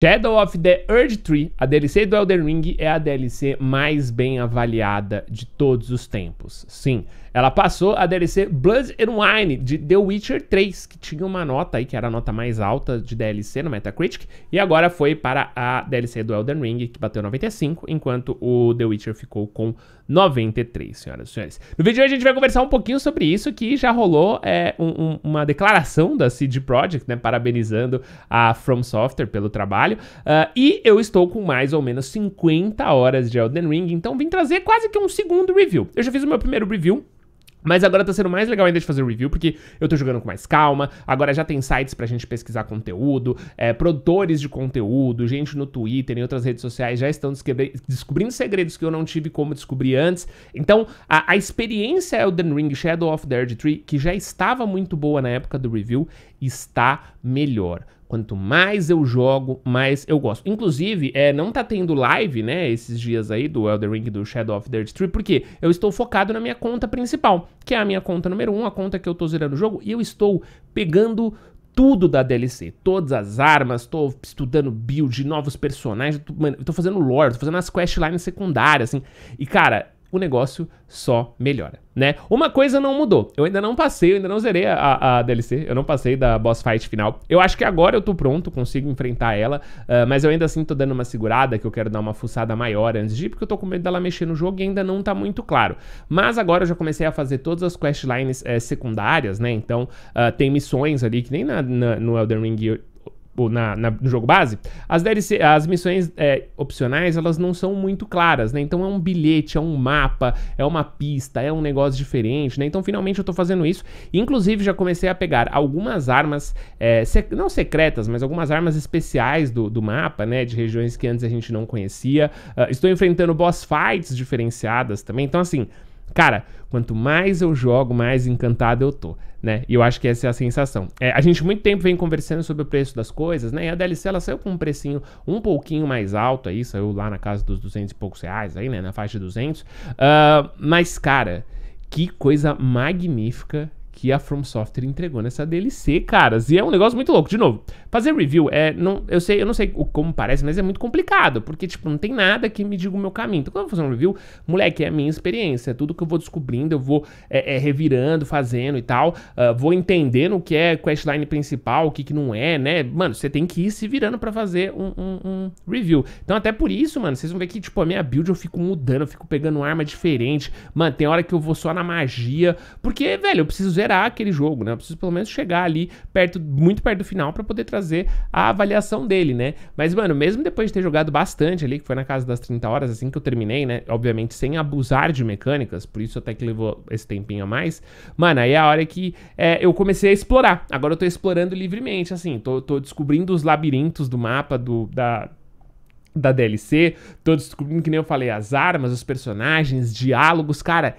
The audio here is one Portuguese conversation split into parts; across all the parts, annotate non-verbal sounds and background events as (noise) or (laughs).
Shadow of the Earth Tree, a DLC do Elden Ring, é a DLC mais bem avaliada de todos os tempos. Sim, ela passou a DLC Blood and Wine de The Witcher 3, que tinha uma nota aí, que era a nota mais alta de DLC no Metacritic, e agora foi para a DLC do Elden Ring, que bateu 95, enquanto o The Witcher ficou com 93, senhoras e senhores. No vídeo de hoje a gente vai conversar um pouquinho sobre isso, que já rolou é, um, um, uma declaração da CD Projekt, né, parabenizando a From Software pelo trabalho, uh, e eu estou com mais ou menos 50 horas de Elden Ring, então vim trazer quase que um segundo review. Eu já fiz o meu primeiro review, mas agora tá sendo mais legal ainda de fazer review, porque eu tô jogando com mais calma, agora já tem sites pra gente pesquisar conteúdo, é, produtores de conteúdo, gente no Twitter e outras redes sociais já estão descobrindo segredos que eu não tive como descobrir antes. Então, a, a experiência Elden Ring Shadow of the Erdtree, Tree, que já estava muito boa na época do review, está melhor. Quanto mais eu jogo, mais eu gosto. Inclusive, é, não tá tendo live, né, esses dias aí do Elden Ring do Shadow of the Earth Tree, porque eu estou focado na minha conta principal, que é a minha conta número 1, um, a conta que eu tô zerando o jogo, e eu estou pegando tudo da DLC, todas as armas, tô estudando build, novos personagens, tô, mano, tô fazendo lore, tô fazendo as questlines secundárias, assim. E, cara, o negócio só melhora, né? Uma coisa não mudou. Eu ainda não passei, eu ainda não zerei a, a DLC, eu não passei da boss fight final. Eu acho que agora eu tô pronto, consigo enfrentar ela, uh, mas eu ainda assim tô dando uma segurada, que eu quero dar uma fuçada maior antes de ir, porque eu tô com medo dela mexer no jogo e ainda não tá muito claro. Mas agora eu já comecei a fazer todas as questlines é, eh, secundárias, né? Então uh, tem missões ali, que nem na, na, no Elden Ring Tipo, na, na, no jogo base, as, DLC, as missões é, opcionais elas não são muito claras, né? Então é um bilhete, é um mapa, é uma pista, é um negócio diferente, né? Então finalmente eu tô fazendo isso. Inclusive já comecei a pegar algumas armas, é, sec não secretas, mas algumas armas especiais do, do mapa, né? De regiões que antes a gente não conhecia. Uh, estou enfrentando boss fights diferenciadas também. Então assim, cara, quanto mais eu jogo, mais encantado eu tô né? E eu acho que essa é a sensação. É, a gente muito tempo vem conversando sobre o preço das coisas, né? E a DLC ela saiu com um precinho um pouquinho mais alto aí, saiu lá na casa dos 200 e poucos reais aí, né? Na faixa de 200. Uh, ah, mas, cara, que coisa magnífica que a From Software entregou nessa DLC, caras. E é um negócio muito louco. De novo, fazer review é. Não, eu sei, eu não sei como parece, mas é muito complicado. Porque, tipo, não tem nada que me diga o meu caminho. Então, quando eu vou fazer um review, moleque, é a minha experiência. É tudo que eu vou descobrindo, eu vou é, é, revirando, fazendo e tal. Uh, vou entendendo o que é questline principal, o que, que não é, né? Mano, você tem que ir se virando para fazer um, um, um, review. Então, até por isso, mano, vocês vão ver que, tipo, a minha build eu fico mudando, eu fico pegando arma diferente. Mano, tem hora que eu vou só na magia. Porque, velho, eu preciso zerar zerar aquele jogo, né? Eu preciso pelo menos chegar ali perto, muito perto do final para poder trazer a avaliação dele, né? Mas, mano, mesmo depois de ter jogado bastante ali, que foi na casa das 30 horas, assim que eu terminei, né? Obviamente sem abusar de mecânicas, por isso até que levou esse tempinho a mais. Mano, aí é a hora que é, eu comecei a explorar. Agora eu tô explorando livremente, assim, tô, tô descobrindo os labirintos do mapa, do, da, da DLC, tô descobrindo, que nem eu falei, as armas, os personagens, diálogos, cara.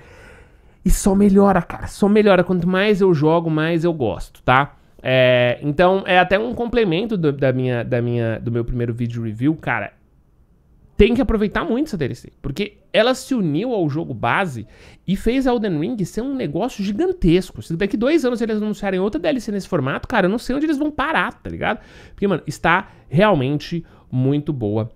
E só melhora, cara. Só melhora. Quanto mais eu jogo, mais eu gosto, tá? É, então, é até um complemento do, da minha, da minha, do meu primeiro vídeo review, cara. Tem que aproveitar muito essa DLC, porque ela se uniu ao jogo base e fez Elden Ring ser um negócio gigantesco. Se daqui dois anos eles anunciarem outra DLC nesse formato, cara, eu não sei onde eles vão parar, tá ligado? Porque, mano, está realmente muito boa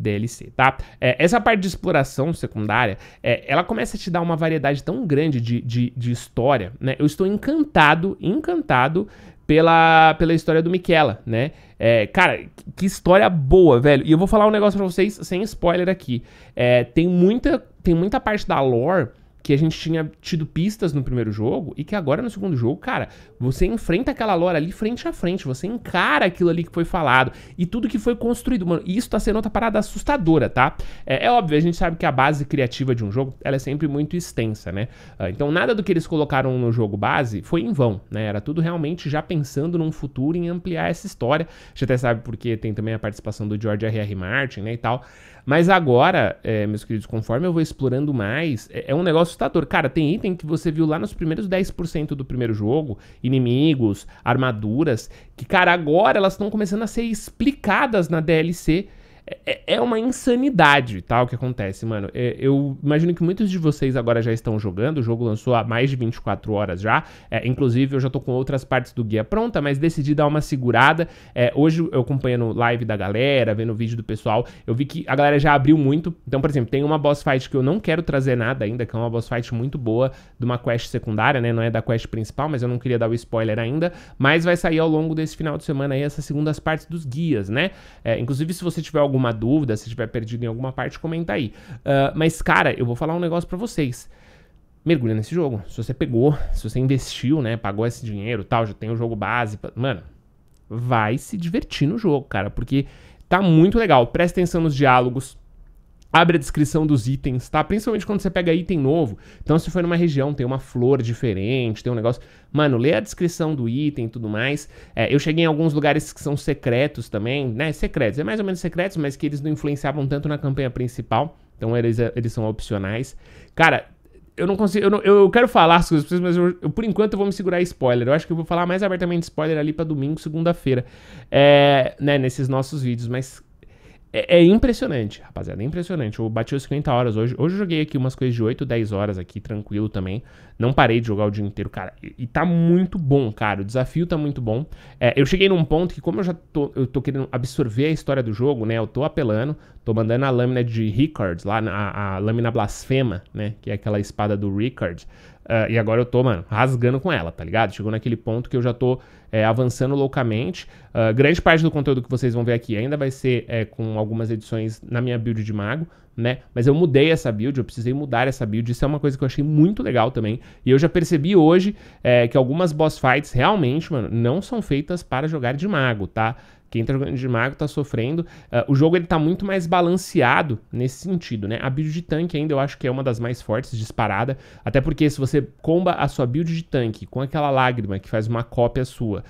DLC, tá? É, essa parte de exploração secundária, é, ela começa a te dar uma variedade tão grande de, de, de história, né? Eu estou encantado, encantado pela, pela história do Michela, né? É, cara, que história boa, velho. E eu vou falar um negócio pra vocês sem spoiler aqui. É, tem, muita, tem muita parte da lore que a gente tinha tido pistas no primeiro jogo e que agora no segundo jogo, cara, você enfrenta aquela lore ali frente a frente, você encara aquilo ali que foi falado e tudo que foi construído, mano. E isso tá sendo outra parada assustadora, tá? É, é óbvio, a gente sabe que a base criativa de um jogo, ela é sempre muito extensa, né? Ah, então nada do que eles colocaram no jogo base foi em vão, né? Era tudo realmente já pensando num futuro em ampliar essa história. A gente até sabe porque tem também a participação do George R.R. Martin, né, e tal. Mas agora, é, meus queridos, conforme eu vou explorando mais, é, é um negócio assustador. Cara, tem item que você viu lá nos primeiros 10% do primeiro jogo, inimigos, armaduras, que, cara, agora elas estão começando a ser explicadas na DLC é, é, é, uma insanidade, tá? O que acontece, mano. É, eu imagino que muitos de vocês agora já estão jogando. O jogo lançou há mais de 24 horas já. É, inclusive, eu já tô com outras partes do guia pronta, mas decidi dar uma segurada. hoje, eu acompanhando live da galera, vendo o vídeo do pessoal, eu vi que a galera já abriu muito. Então, por exemplo, tem uma boss fight que eu não quero trazer nada ainda, que é uma boss fight muito boa, de uma quest secundária, né? Não é da quest principal, mas eu não queria dar o spoiler ainda. Mas vai sair ao longo desse final de semana aí essas segundas partes dos guias, né? inclusive, se você tiver algum alguma dúvida, se tiver perdido em alguma parte, comenta aí. Uh, mas, cara, eu vou falar um negócio para vocês. Mergulha nesse jogo. Se você pegou, se você investiu, né? Pagou esse dinheiro tal, já tem o jogo base. Mano, vai se divertir no jogo, cara, porque tá muito legal. Presta atenção nos diálogos Abre a descrição dos itens, tá? Principalmente quando você pega item novo. Então, se foi numa região, tem uma flor diferente, tem um negócio. Mano, lê a descrição do item e tudo mais. É, eu cheguei em alguns lugares que são secretos também, né? Secretos, é mais ou menos secretos, mas que eles não influenciavam tanto na campanha principal. Então, eles, é, eles são opcionais. Cara, eu não consigo. Eu, não, eu quero falar as coisas, mas eu, eu, por enquanto eu vou me segurar spoiler. Eu acho que eu vou falar mais abertamente spoiler ali pra domingo, segunda-feira. É, né, nesses nossos vídeos. Mas, é, é, impressionante, rapaziada, é impressionante. Eu bati os 50 horas hoje. Hoje eu joguei aqui umas coisas de 8, 10 horas aqui, tranquilo também. Não parei de jogar o dia inteiro, cara. E, e tá muito bom, cara. O desafio tá muito bom. É, eu cheguei num ponto que, como eu já tô, eu tô querendo absorver a história do jogo, né? Eu tô apelando, tô mandando a lâmina de Ricard, lá, a, a lâmina blasfema, né? Que é aquela espada do Ricard. Uh, e agora eu tô, mano, rasgando com ela, tá ligado? Chegou naquele ponto que eu já tô é, avançando loucamente. Uh, grande parte do conteúdo que vocês vão ver aqui ainda vai ser é, com algumas edições na minha build de mago, né? Mas eu mudei essa build, eu precisei mudar essa build. Isso é uma coisa que eu achei muito legal também. E eu já percebi hoje é, que algumas boss fights realmente, mano, não são feitas para jogar de mago, tá? Quem tá jogando de mago tá sofrendo. Uh, o jogo ele tá muito mais balanceado nesse sentido, né? A build de tanque ainda eu acho que é uma das mais fortes, disparada. Até porque se você comba a sua build de tanque com aquela lágrima que faz uma cópia sua uh,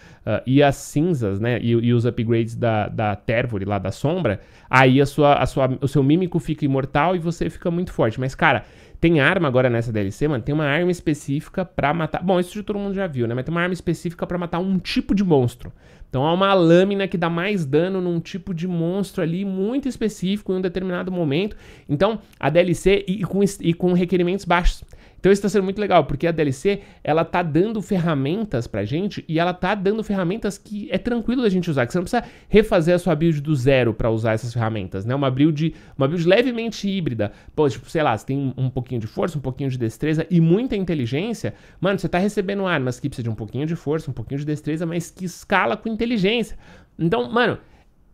e as cinzas, né? E, e, os upgrades da, da Tervore lá da sombra, aí a sua, a sua, o seu mímico fica imortal e você fica muito forte. Mas, cara, tem arma agora nessa DLC, mano. Tem uma arma específica pra matar. Bom, isso todo mundo já viu, né? Mas tem uma arma específica pra matar um tipo de monstro. Então é uma lâmina que dá mais dano num tipo de monstro ali muito específico em um determinado momento. Então a DLC e com, e com requerimentos baixos. Então isso está sendo muito legal, porque a DLC, ela tá dando ferramentas pra gente e ela tá dando ferramentas que é tranquilo da gente usar, que você não precisa refazer a sua build do zero para usar essas ferramentas, né? Uma build, uma build levemente híbrida. Pô, tipo, sei lá, você tem um pouquinho de força, um pouquinho de destreza e muita inteligência, mano, você tá recebendo armas que precisa de um pouquinho de força, um pouquinho de destreza, mas que escala com inteligência. Então, mano,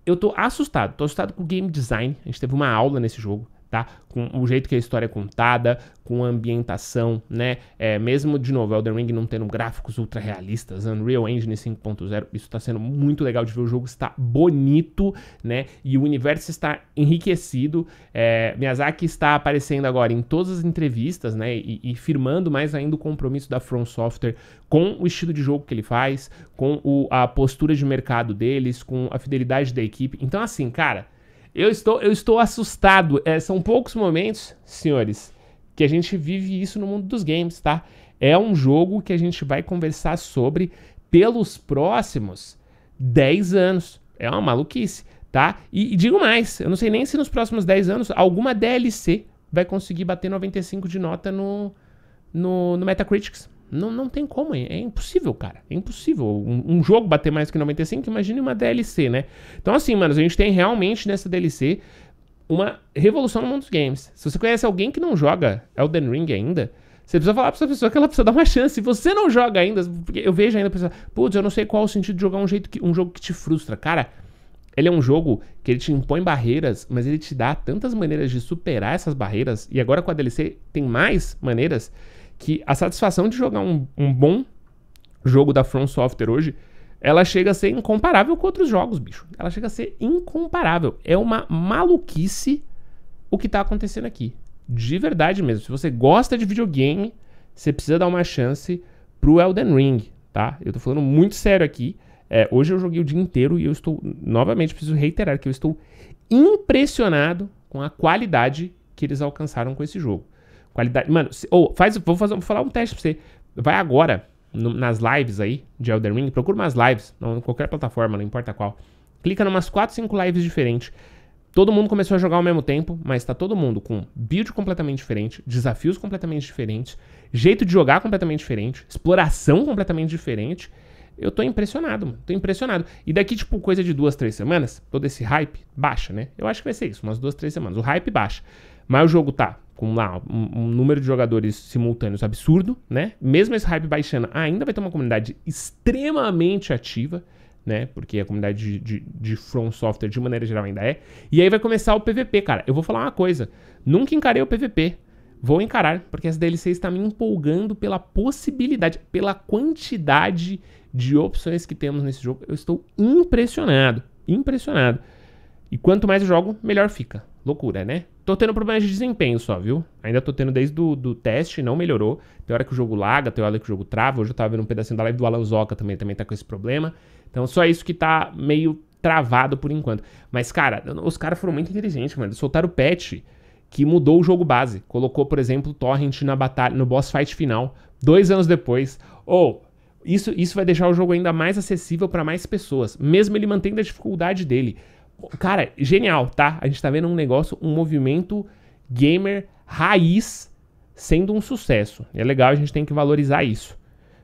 eu tô assustado, tô assustado com o game design. A gente teve uma aula nesse jogo tá? Com o jeito que a história é contada, com a ambientação, né? É, mesmo, de novo, Elden Ring não tendo gráficos ultra realistas, Unreal Engine 5.0, isso tá sendo muito legal de ver, o jogo está bonito, né? E o universo está enriquecido, é, Miyazaki está aparecendo agora em todas as entrevistas, né? E, e firmando mais ainda o compromisso da From Software com o estilo de jogo que ele faz, com o, a postura de mercado deles, com a fidelidade da equipe. Então, assim, cara eu estou, eu estou assustado. É, são poucos momentos, senhores, que a gente vive isso no mundo dos games, tá? É um jogo que a gente vai conversar sobre pelos próximos 10 anos. É uma maluquice, tá? E, e digo mais, eu não sei nem se nos próximos 10 anos alguma DLC vai conseguir bater 95 de nota no, no, no Metacritics. Não, não tem como, é, é impossível, cara. É impossível. Um, um, jogo bater mais que 95, imagine uma DLC, né? Então, assim, mano, a gente tem realmente nessa DLC uma revolução no mundo dos games. Se você conhece alguém que não joga Elden Ring ainda, você precisa falar pra essa pessoa que ela precisa (laughs) dar uma chance. Se você não joga ainda, porque eu vejo ainda a pessoa, putz, eu não sei qual o sentido de jogar um, jeito que, um jogo que te frustra. Cara, ele é um jogo que ele te impõe barreiras, mas ele te dá tantas maneiras de superar essas barreiras. E agora com a DLC tem mais maneiras que a satisfação de jogar um, um bom jogo da From Software hoje, ela chega a ser incomparável com outros jogos, bicho. Ela chega a ser incomparável. É uma maluquice o que tá acontecendo aqui. De verdade mesmo. Se você gosta de videogame, você precisa dar uma chance pro Elden Ring, tá? Eu tô falando muito sério aqui. É, hoje eu joguei o dia inteiro e eu estou, novamente, preciso reiterar que eu estou impressionado com a qualidade que eles alcançaram com esse jogo. Qualidade. Mano, se, oh, faz, vou, fazer, vou falar um teste pra você. Vai agora no, nas lives aí de Elden Ring. Procura umas lives, não, em qualquer plataforma, não importa qual. Clica em umas 4, 5 lives diferentes. Todo mundo começou a jogar ao mesmo tempo, mas tá todo mundo com build completamente diferente, desafios completamente diferentes, jeito de jogar completamente diferente, exploração completamente diferente. Eu tô impressionado, mano. Tô impressionado. E daqui, tipo, coisa de duas, três semanas, todo esse hype baixa, né? Eu acho que vai ser isso, umas duas, três semanas. O hype baixa. Mas o jogo tá com lá um, um, número de jogadores simultâneos absurdo, né? Mesmo esse hype baixando, ainda vai ter uma comunidade extremamente ativa, né? Porque a comunidade de, de, de From Software, de maneira geral, ainda é. E aí vai começar o PVP, cara. Eu vou falar uma coisa. Nunca encarei o PVP. Vou encarar, porque essa DLC está me empolgando pela possibilidade, pela quantidade de opções que temos nesse jogo. Eu estou impressionado, impressionado. E quanto mais eu jogo, melhor fica. Loucura, né? Tô tendo problemas de desempenho só, viu? Ainda tô tendo desde do, do teste, não melhorou. Tem hora que o jogo laga, tem hora que o jogo trava. Hoje eu tava vendo um pedacinho da live do Zoca também, também tá com esse problema. Então só isso que tá meio travado por enquanto. Mas, cara, os caras foram muito inteligentes, mano. soltaram o patch que mudou o jogo base. Colocou, por exemplo, Torrent na batalha, no boss fight final, dois anos depois. Ou, oh, isso, isso vai deixar o jogo ainda mais acessível para mais pessoas, mesmo ele mantendo a dificuldade dele. Cara, genial, tá? A gente tá vendo um negócio, um movimento gamer raiz sendo um sucesso. E é legal, a gente tem que valorizar isso.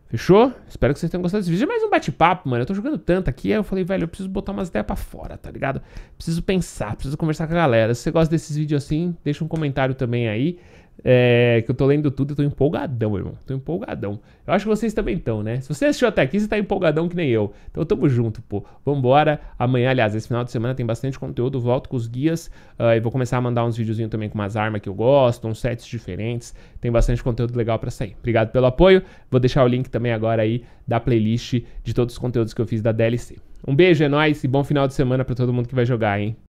Fechou? Espero que vocês tenham gostado desse vídeo. É mais um bate-papo, mano. Eu tô jogando tanto aqui. Aí eu falei, velho, eu preciso botar umas ideias pra fora, tá ligado? Preciso pensar, preciso conversar com a galera. Se você gosta desses vídeos assim, deixa um comentário também aí. É, que eu tô lendo tudo e tô empolgadão, irmão. Tô empolgadão. Eu acho que vocês também estão, né? Se você assistiu até aqui, você tá empolgadão que nem eu. Então tamo junto, pô. Vambora. Amanhã, aliás, esse final de semana tem bastante conteúdo. Volto com os guias. Uh, e vou começar a mandar uns videozinhos também com umas armas que eu gosto, uns sets diferentes. Tem bastante conteúdo legal para sair. Obrigado pelo apoio. Vou deixar o link também agora aí da playlist de todos os conteúdos que eu fiz da DLC. Um beijo, é nóis e bom final de semana para todo mundo que vai jogar, hein?